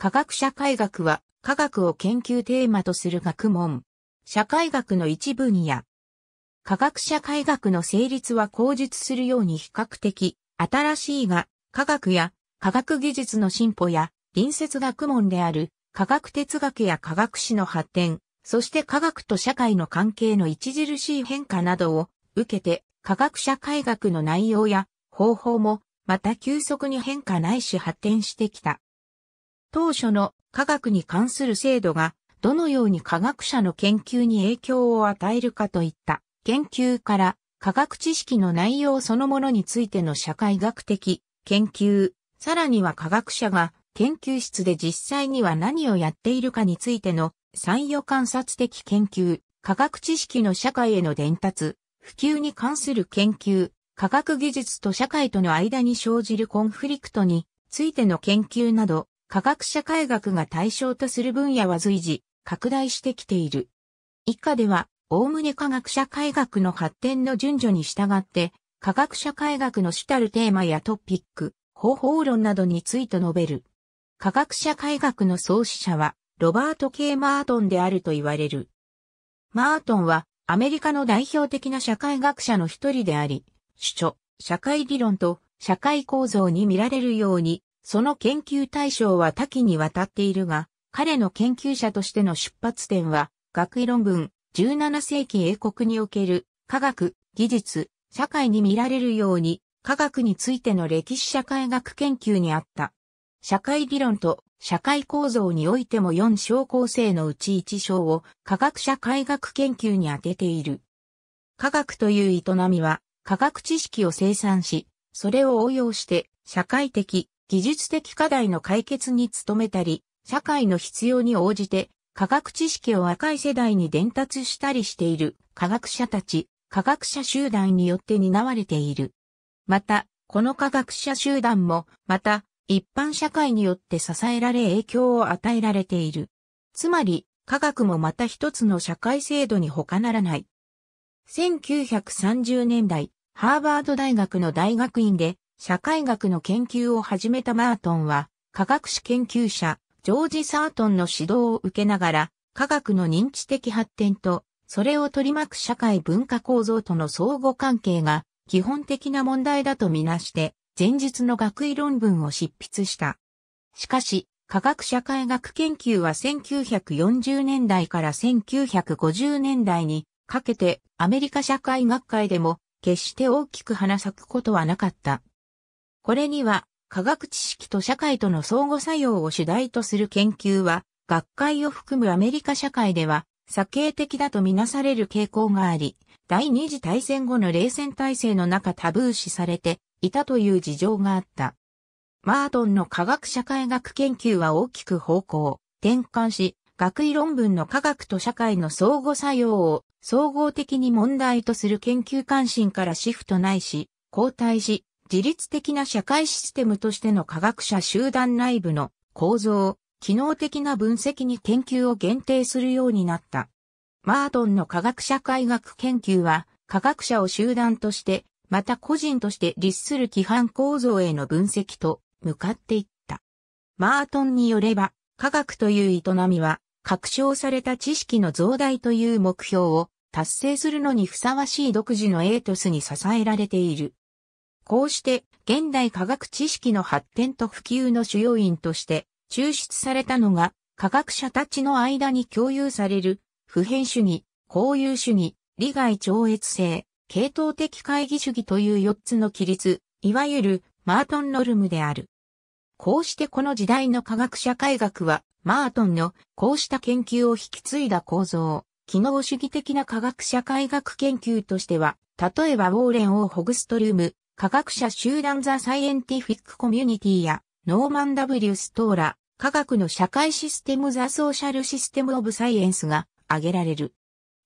科学社会学は科学を研究テーマとする学問。社会学の一分野。科学社会学の成立は口述するように比較的新しいが、科学や科学技術の進歩や隣接学問である科学哲学や科学史の発展、そして科学と社会の関係の著しい変化などを受けて科学社会学の内容や方法もまた急速に変化ないし発展してきた。当初の科学に関する制度がどのように科学者の研究に影響を与えるかといった研究から科学知識の内容そのものについての社会学的研究、さらには科学者が研究室で実際には何をやっているかについての参与観察的研究、科学知識の社会への伝達、普及に関する研究、科学技術と社会との間に生じるコンフリクトについての研究など、科学社会学が対象とする分野は随時拡大してきている。以下では、おおむね科学社会学の発展の順序に従って、科学社会学の主たるテーマやトピック、方法論などについて述べる。科学社会学の創始者は、ロバート・ K・ マートンであると言われる。マートンは、アメリカの代表的な社会学者の一人であり、主著、社会理論と社会構造に見られるように、その研究対象は多岐にわたっているが、彼の研究者としての出発点は、学位論文、17世紀英国における、科学、技術、社会に見られるように、科学についての歴史社会学研究にあった。社会理論と社会構造においても4小構成のうち1章を科学社会学研究に当てている。科学という営みは科学知識を生産し、それを応用して社会的、技術的課題の解決に努めたり、社会の必要に応じて科学知識を若い世代に伝達したりしている科学者たち、科学者集団によって担われている。また、この科学者集団も、また、一般社会によって支えられ影響を与えられている。つまり、科学もまた一つの社会制度に他ならない。1930年代、ハーバード大学の大学院で社会学の研究を始めたマートンは、科学史研究者、ジョージ・サートンの指導を受けながら、科学の認知的発展と、それを取り巻く社会文化構造との相互関係が基本的な問題だとみなして、前述の学位論文を執筆した。しかし、科学社会学研究は1940年代から1950年代にかけてアメリカ社会学会でも決して大きく花咲くことはなかった。これには科学知識と社会との相互作用を主題とする研究は、学会を含むアメリカ社会では、左傾的だとみなされる傾向があり、第二次大戦後の冷戦体制の中タブー視されていたという事情があった。マートンの科学社会学研究は大きく方向、転換し、学位論文の科学と社会の相互作用を総合的に問題とする研究関心からシフトないし、交代し、自律的な社会システムとしての科学者集団内部の構造、機能的な分析に研究を限定するようになった。マートンの科学社会学研究は、科学者を集団として、また個人として律する規範構造への分析と向かっていった。マートンによれば、科学という営みは、確証された知識の増大という目標を達成するのにふさわしい独自のエイトスに支えられている。こうして、現代科学知識の発展と普及の主要因として、抽出されたのが、科学者たちの間に共有される、普遍主義、公有主義、利害超越性、系統的会議主義という四つの規律、いわゆるマートンノルムである。こうしてこの時代の科学社会学は、マートンのこうした研究を引き継いだ構造、機能主義的な科学社会学研究としては、例えばウォーレン・オー・ホグストルウム、科学者集団ザ・サイエンティフィック・コミュニティや、ノーマン・ W・ ストーラ、科学の社会システム・ザ・ソーシャル・システム・オブ・サイエンスが挙げられる。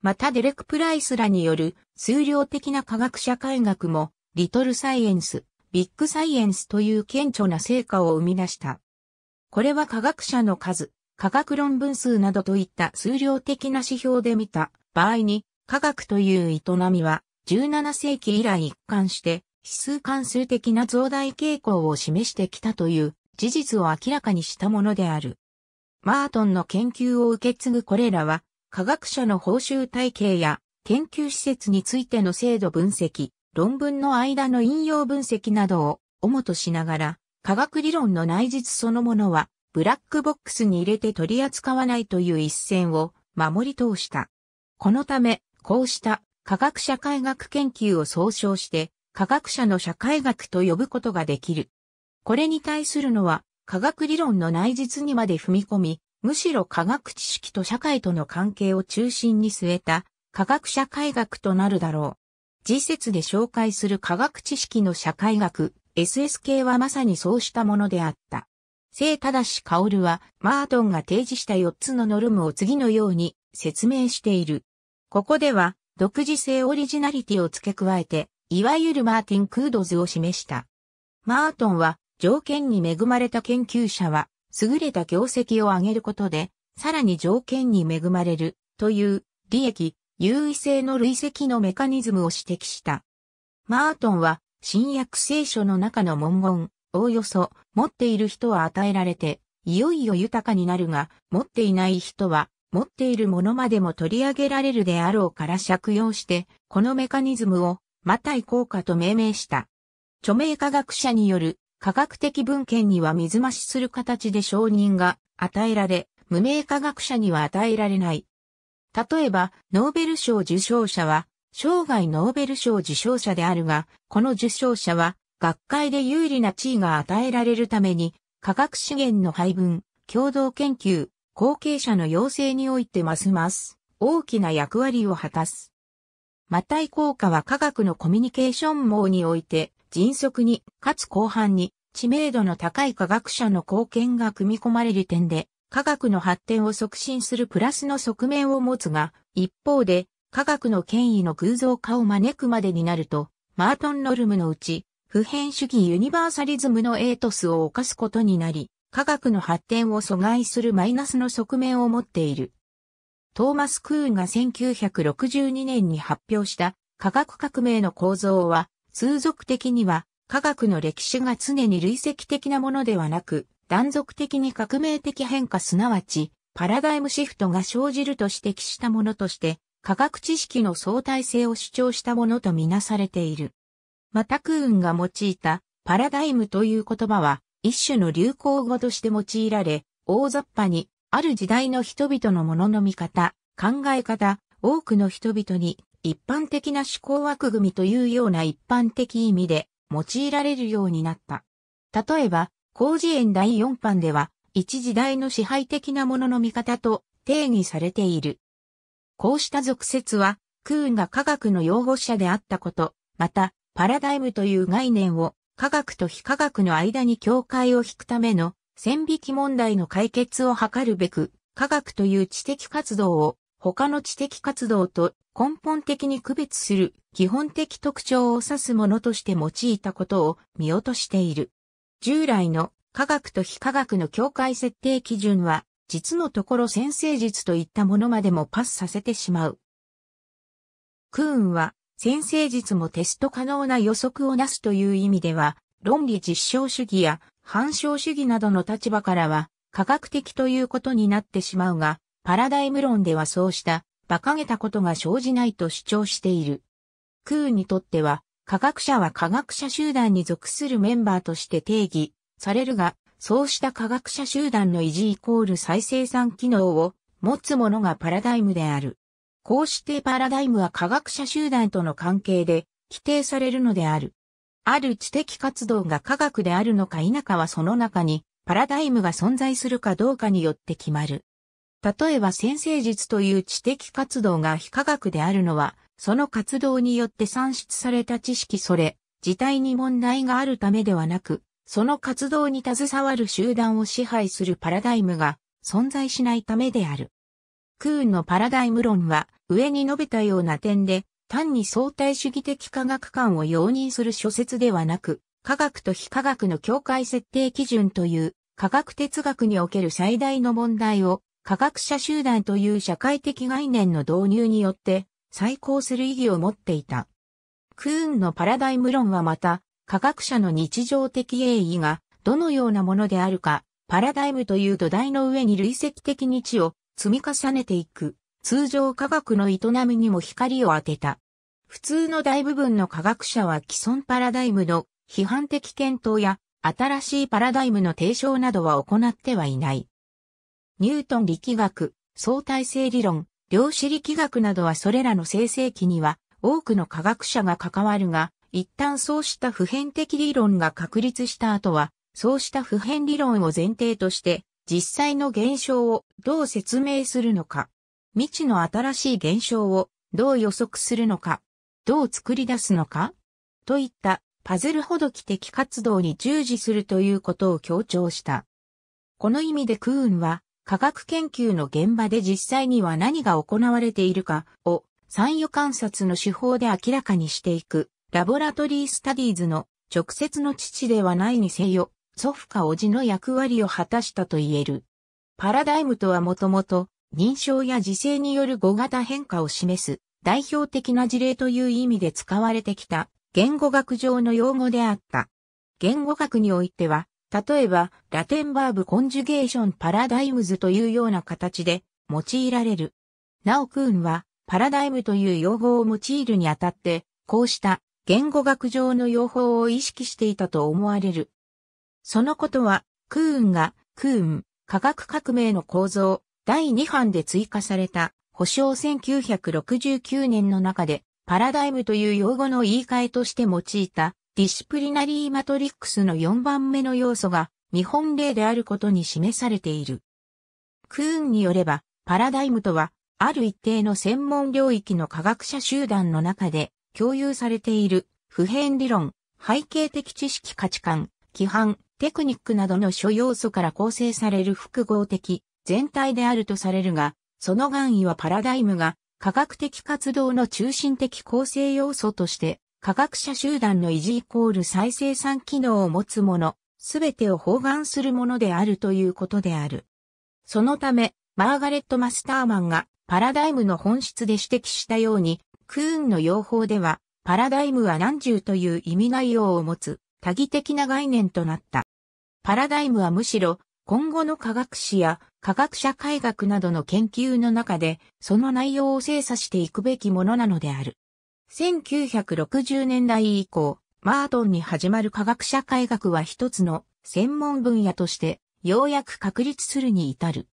またデレク・プライスらによる数量的な科学社会学も、リトル・サイエンス、ビッグ・サイエンスという顕著な成果を生み出した。これは科学者の数、科学論文数などといった数量的な指標で見た場合に、科学という営みは17世紀以来一貫して数関数的な増大傾向を示してきたという事実を明らかにしたものである。マートンの研究を受け継ぐこれらは、科学者の報酬体系や研究施設についての制度分析、論文の間の引用分析などを主としながら、科学理論の内実そのものは、ブラックボックスに入れて取り扱わないという一線を守り通した。このため、こうした科学社会学研究を総称して、科学者の社会学と呼ぶことができる。これに対するのは、科学理論の内実にまで踏み込み、むしろ科学知識と社会との関係を中心に据えた科学社会学となるだろう。次節で紹介する科学知識の社会学、SSK はまさにそうしたものであった。聖正し薫は、マートンが提示した4つのノルムを次のように説明している。ここでは、独自性オリジナリティを付け加えて、いわゆるマーティン・クードズを示した。マートンは、条件に恵まれた研究者は、優れた業績を上げることで、さらに条件に恵まれる、という、利益、優位性の累積のメカニズムを指摘した。マートンは、新約聖書の中の文言、おおよそ、持っている人は与えられて、いよいよ豊かになるが、持っていない人は、持っているものまでも取り上げられるであろうから借用して、このメカニズムをマタイ効果と命名した。著名科学者による科学的文献には水増しする形で承認が与えられ、無名科学者には与えられない。例えば、ノーベル賞受賞者は、生涯ノーベル賞受賞者であるが、この受賞者は、学会で有利な地位が与えられるために、科学資源の配分、共同研究、後継者の養成においてますます、大きな役割を果たす。マタイ効果は科学のコミュニケーション網において、迅速に、かつ広範に、知名度の高い科学者の貢献が組み込まれる点で、科学の発展を促進するプラスの側面を持つが、一方で、科学の権威の偶像化を招くまでになると、マートン・ノルムのうち、普遍主義ユニバーサリズムのエイトスを犯すことになり、科学の発展を阻害するマイナスの側面を持っている。トーマス・クーンが1962年に発表した科学革命の構造は、通俗的には科学の歴史が常に累積的なものではなく、断続的に革命的変化すなわち、パラダイムシフトが生じると指摘したものとして、科学知識の相対性を主張したものとみなされている。またクーンが用いたパラダイムという言葉は、一種の流行語として用いられ、大雑把にある時代の人々のものの見方、考え方、多くの人々に一般的な思考枠組みというような一般的意味で用いられるようになった。例えば、工事園第4版では、一時代の支配的なものの見方と定義されている。こうした俗説は、クーンが科学の擁護者であったこと、また、パラダイムという概念を科学と非科学の間に境界を引くための線引き問題の解決を図るべく、科学という知的活動を他の知的活動と根本的に区別する基本的特徴を指すものとして用いたことを見落としている。従来の科学と非科学の境界設定基準は、実のところ先生術といったものまでもパスさせてしまう。クーンは、先生術もテスト可能な予測をなすという意味では、論理実証主義や反証主義などの立場からは、科学的ということになってしまうが、パラダイム論ではそうした、馬鹿げたことが生じないと主張している。空にとっては、科学者は科学者集団に属するメンバーとして定義されるが、そうした科学者集団の維持イコール再生産機能を持つものがパラダイムである。こうしてパラダイムは科学者集団との関係で規定されるのである。ある知的活動が科学であるのか否かはその中にパラダイムが存在するかどうかによって決まる。例えば先生術という知的活動が非科学であるのは、その活動によって算出された知識それ、自体に問題があるためではなく、その活動に携わる集団を支配するパラダイムが存在しないためである。クーンのパラダイム論は上に述べたような点で単に相対主義的科学観を容認する諸説ではなく、科学と非科学の境界設定基準という科学哲学における最大の問題を科学者集団という社会的概念の導入によって再考する意義を持っていた。クーンのパラダイム論はまた、科学者の日常的栄意がどのようなものであるか、パラダイムという土台の上に累積的に知を積み重ねていく通常科学の営みにも光を当てた。普通の大部分の科学者は既存パラダイムの批判的検討や新しいパラダイムの提唱などは行ってはいない。ニュートン力学、相対性理論、量子力学などはそれらの生成期には多くの科学者が関わるが、一旦そうした普遍的理論が確立した後は、そうした普遍理論を前提として、実際の現象をどう説明するのか、未知の新しい現象をどう予測するのか、どう作り出すのか、といったパズルほどき的活動に従事するということを強調した。この意味でクーンは科学研究の現場で実際には何が行われているかを参与観察の手法で明らかにしていくラボラトリースタディーズの直接の父ではないにせよ祖父か叔父の役割を果たしたと言える。パラダイムとはもともと認証や時制による語型変化を示す代表的な事例という意味で使われてきた言語学上の用語であった。言語学においては、例えばラテンバーブコンジュゲーションパラダイムズというような形で用いられる。なおクーンはパラダイムという用語を用いるにあたって、こうした言語学上の用法を意識していたと思われる。そのことは、クーンが、クーン、科学革命の構造、第2版で追加された、保証1969年の中で、パラダイムという用語の言い換えとして用いた、ディシプリナリーマトリックスの4番目の要素が、見本例であることに示されている。クーンによれば、パラダイムとは、ある一定の専門領域の科学者集団の中で共有されている普遍理論、背景的知識価値観、規範、テクニックなどの諸要素から構成される複合的全体であるとされるが、その願意はパラダイムが科学的活動の中心的構成要素として、科学者集団の維持イコール再生産機能を持つもの、すべてを包含するものであるということである。そのため、マーガレット・マスターマンがパラダイムの本質で指摘したように、クーンの用法では、パラダイムは何十という意味内容を持つ多義的な概念となった。パラダイムはむしろ今後の科学史や科学社会学などの研究の中で、その内容を精査していくべきものなのである。1960年代以降、マートンに始まる科学社会学は一つの専門分野として、ようやく確立するに至る。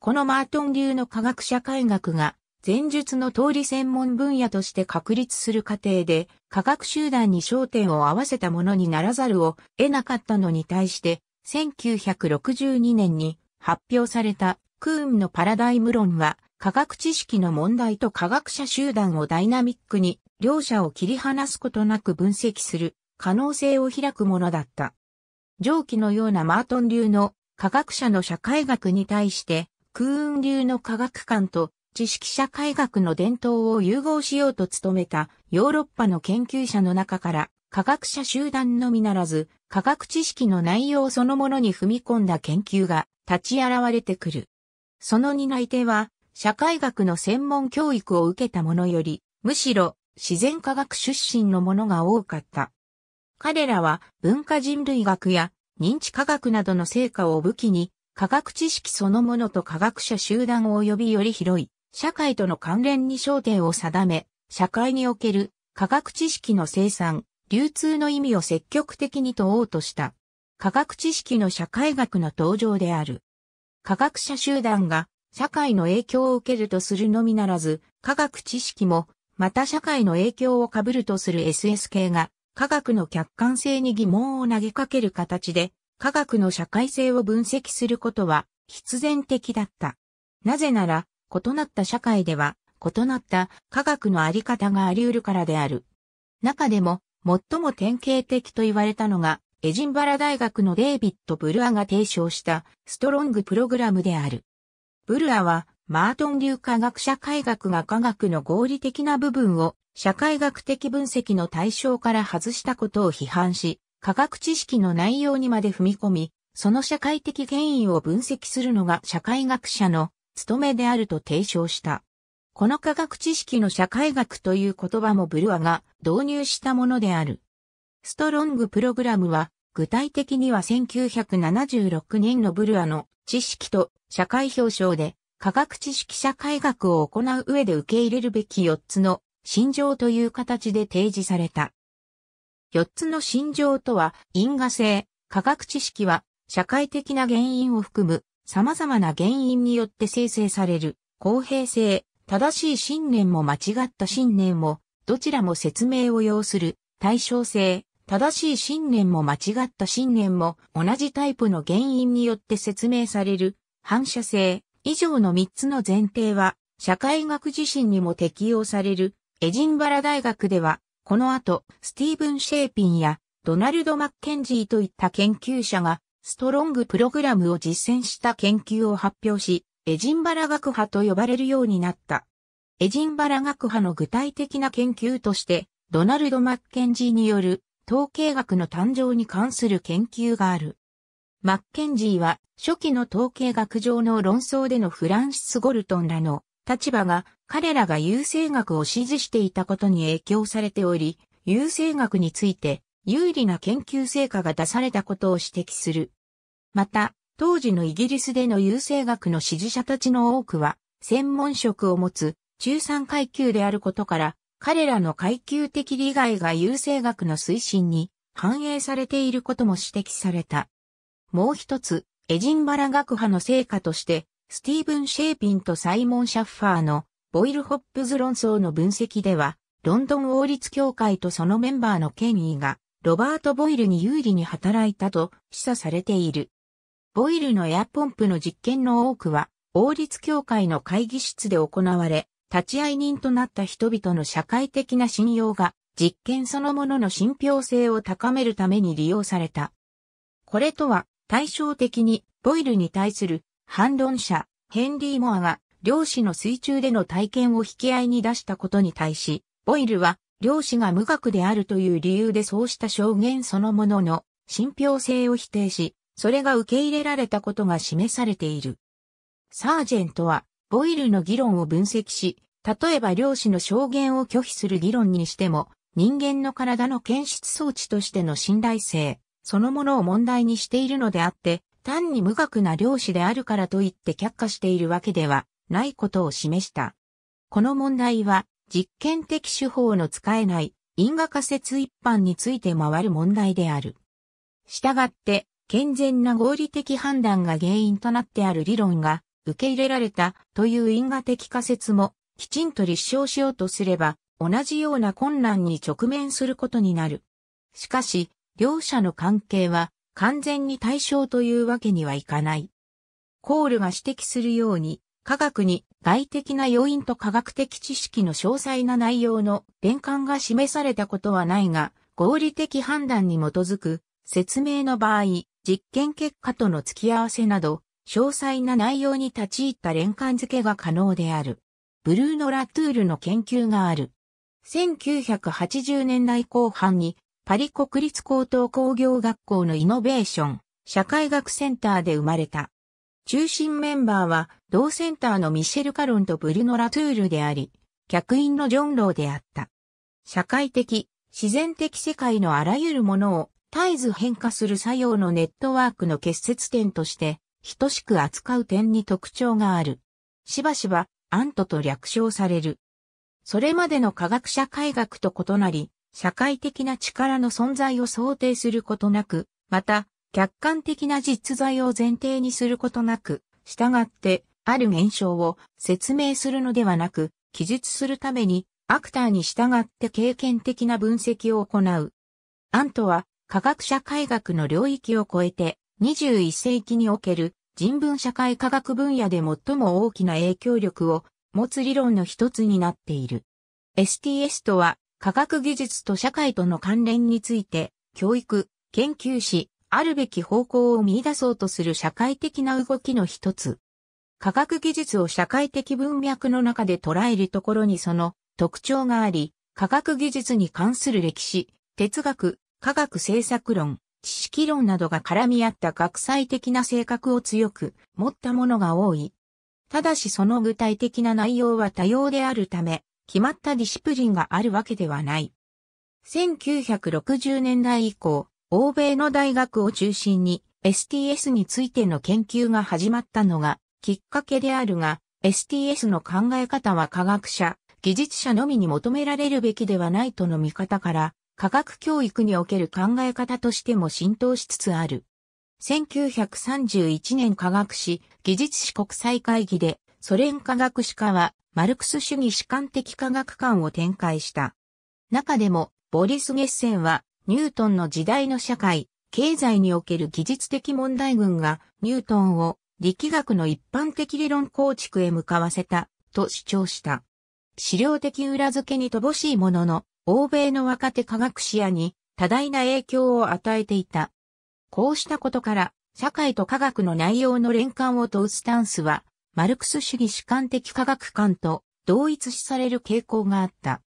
このマートン流の科学社会学が、前述の通り専門分野として確立する過程で、科学集団に焦点を合わせたものにならざるを得なかったのに対して、1962年に発表されたクーンのパラダイム論は、科学知識の問題と科学者集団をダイナミックに、両者を切り離すことなく分析する可能性を開くものだった。上記のようなマートン流の科学者の社会学に対して、クーン流の科学観と知識社会学の伝統を融合しようと努めたヨーロッパの研究者の中から科学者集団のみならず、科学知識の内容そのものに踏み込んだ研究が立ち現れてくる。その担い手は、社会学の専門教育を受けた者より、むしろ自然科学出身の者が多かった。彼らは文化人類学や認知科学などの成果を武器に、科学知識そのものと科学者集団を及びより広い社会との関連に焦点を定め、社会における科学知識の生産、流通の意味を積極的に問おうとした。科学知識の社会学の登場である。科学者集団が社会の影響を受けるとするのみならず、科学知識もまた社会の影響を被るとする SS k が科学の客観性に疑問を投げかける形で科学の社会性を分析することは必然的だった。なぜなら、異なった社会では、異なった科学のあり方があり得るからである。中でも、最も典型的と言われたのが、エジンバラ大学のデイビッド・ブルアが提唱したストロングプログラムである。ブルアは、マートン流科学社会学が科学の合理的な部分を社会学的分析の対象から外したことを批判し、科学知識の内容にまで踏み込み、その社会的原因を分析するのが社会学者の務めであると提唱した。この科学知識の社会学という言葉もブルアが導入したものである。ストロングプログラムは具体的には1976年のブルアの知識と社会表彰で科学知識社会学を行う上で受け入れるべき4つの心情という形で提示された。4つの心情とは因果性、科学知識は社会的な原因を含む様々な原因によって生成される公平性、正しい信念も間違った信念も、どちらも説明を要する対称性、正しい信念も間違った信念も同じタイプの原因によって説明される反射性以上の3つの前提は社会学自身にも適用されるエジンバラ大学ではこの後スティーブン・シェーピンやドナルド・マッケンジーといった研究者がストロングプログラムを実践した研究を発表しエジンバラ学派と呼ばれるようになった。エジンバラ学派の具体的な研究として、ドナルド・マッケンジーによる統計学の誕生に関する研究がある。マッケンジーは初期の統計学上の論争でのフランシス・ゴルトンらの立場が彼らが優勢学を支持していたことに影響されており、優勢学について有利な研究成果が出されたことを指摘する。また、当時のイギリスでの優勢学の支持者たちの多くは、専門職を持つ中産階級であることから、彼らの階級的利害が優勢学の推進に反映されていることも指摘された。もう一つ、エジンバラ学派の成果として、スティーブン・シェーピンとサイモン・シャッファーのボイル・ホップズ論争の分析では、ロンドン王立協会とそのメンバーの権威が、ロバート・ボイルに有利に働いたと示唆されている。ボイルのエアポンプの実験の多くは、王立協会の会議室で行われ、立ち会い人となった人々の社会的な信用が、実験そのものの信憑性を高めるために利用された。これとは、対照的に、ボイルに対する反論者、ヘンリー・モアが、漁師の水中での体験を引き合いに出したことに対し、ボイルは、漁師が無学であるという理由でそうした証言そのものの信憑性を否定し、それが受け入れられたことが示されている。サージェントは、ボイルの議論を分析し、例えば量子の証言を拒否する議論にしても、人間の体の検出装置としての信頼性、そのものを問題にしているのであって、単に無学な量子であるからといって却下しているわけではないことを示した。この問題は、実験的手法の使えない因果仮説一般について回る問題である。したがって、健全な合理的判断が原因となってある理論が受け入れられたという因果的仮説もきちんと立証しようとすれば同じような困難に直面することになる。しかし、両者の関係は完全に対象というわけにはいかない。コールが指摘するように、科学に外的な要因と科学的知識の詳細な内容の連関が示されたことはないが、合理的判断に基づく説明の場合、実験結果との付き合わせなど、詳細な内容に立ち入った連関付けが可能である。ブルーノ・ラトゥールの研究がある。1980年代後半にパリ国立高等工業学校のイノベーション社会学センターで生まれた。中心メンバーは同センターのミシェル・カロンとブルノ・ラトゥールであり、客員のジョン・ローであった。社会的、自然的世界のあらゆるものを絶えず変化する作用のネットワークの結節点として、等しく扱う点に特徴がある。しばしば、アントと略称される。それまでの科学社会学と異なり、社会的な力の存在を想定することなく、また、客観的な実在を前提にすることなく、従って、ある現象を説明するのではなく、記述するために、アクターに従って経験的な分析を行う。アントは、科学社会学の領域を超えて、21世紀における人文社会科学分野で最も大きな影響力を持つ理論の一つになっている。STS とは、科学技術と社会との関連について、教育、研究し、あるべき方向を見出そうとする社会的な動きの一つ。科学技術を社会的文脈の中で捉えるところにその特徴があり、科学技術に関する歴史、哲学、科学政策論、知識論などが絡み合った学際的な性格を強く持ったものが多い。ただしその具体的な内容は多様であるため、決まったディシプリンがあるわけではない。1960年代以降、欧米の大学を中心に STS についての研究が始まったのがきっかけであるが、STS の考え方は科学者、技術者のみに求められるべきではないとの見方から、科学教育における考え方としても浸透しつつある。1931年科学史技術史国際会議でソ連科学史家はマルクス主義主観的科学観を展開した。中でもボリス・ゲッセンはニュートンの時代の社会、経済における技術的問題群がニュートンを力学の一般的理論構築へ向かわせたと主張した。資料的裏付けに乏しいものの欧米の若手科学視野に多大な影響を与えていた。こうしたことから、社会と科学の内容の連関を問うスタンスは、マルクス主義主観的科学観と同一視される傾向があった。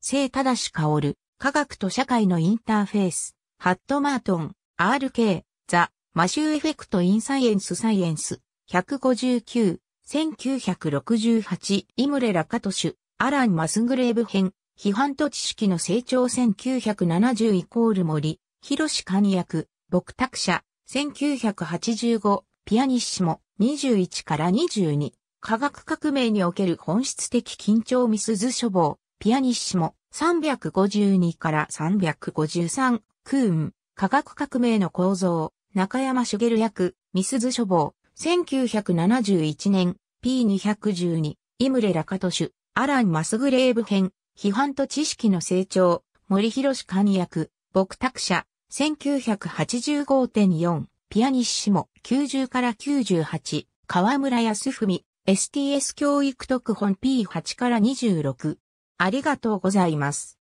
正正し薫、科学と社会のインターフェース、ハットマートン、RK、ザ、マシューエフェクトインサイエンスサイエンス、159、1968、イムレラカトシュ、アラン・マスグレーブ編、批判と知識の成長1970イコール森、広志寛役、牧拓者、1985、ピアニッシモ、21から22、科学革命における本質的緊張ミスズ処方、ピアニッシモ、352から353、クーン、科学革命の構造、中山茂役、ミスズ処方、1971年、P212、イムレラカトシュ、アラン・マスグレーブ編、批判と知識の成長、森博寛役、僕拓者、1985.4、ピアニッシモ、90から98、河村康文、STS 教育特本 P8 から26。ありがとうございます。